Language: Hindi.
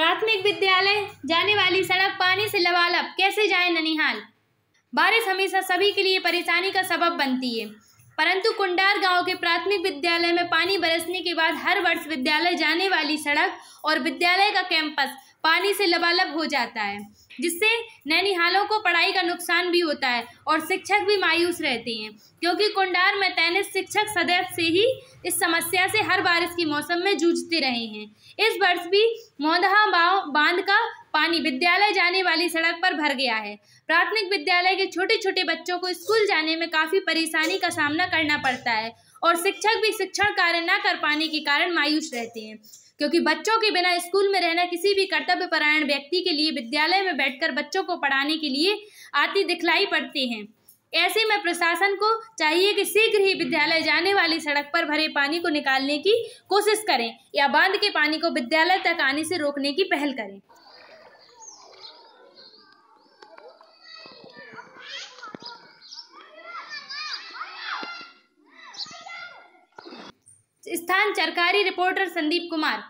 प्राथमिक विद्यालय जाने वाली सड़क पानी से लबालब कैसे जाए ननिहाल बारिश हमेशा सभी के लिए परेशानी का सबब बनती है परंतु कुंडार गांव के प्राथमिक विद्यालय में पानी बरसने के बाद हर वर्ष विद्यालय जाने वाली सड़क और विद्यालय का कैंपस पानी से लबालब हो जाता है जिससे नैनिहालों को पढ़ाई का नुकसान भी होता है और शिक्षक भी मायूस रहते हैं क्योंकि कुंडार में तैनित शिक्षक सदैव से ही इस समस्या से हर बारिश के मौसम में जूझते रहे हैं इस वर्ष भी मौदहा बांध का पानी विद्यालय जाने वाली सड़क पर भर गया है प्राथमिक विद्यालय के छोटे छोटे बच्चों को स्कूल जाने में काफ़ी परेशानी का सामना करना पड़ता है और शिक्षक भी शिक्षण कार्य न कर पाने के कारण मायूस रहते हैं क्योंकि बच्चों के बिना स्कूल में रहना किसी भी कर्तव्य परायण व्यक्ति के लिए विद्यालय में बैठकर बच्चों को पढ़ाने के लिए आती दिखलाई पड़ती हैं ऐसे में प्रशासन को चाहिए कि शीघ्र ही विद्यालय जाने वाली सड़क पर भरे पानी को निकालने की कोशिश करें या बांध के पानी को विद्यालय तक आने से रोकने की पहल करें स्थान सरकारी रिपोर्टर संदीप कुमार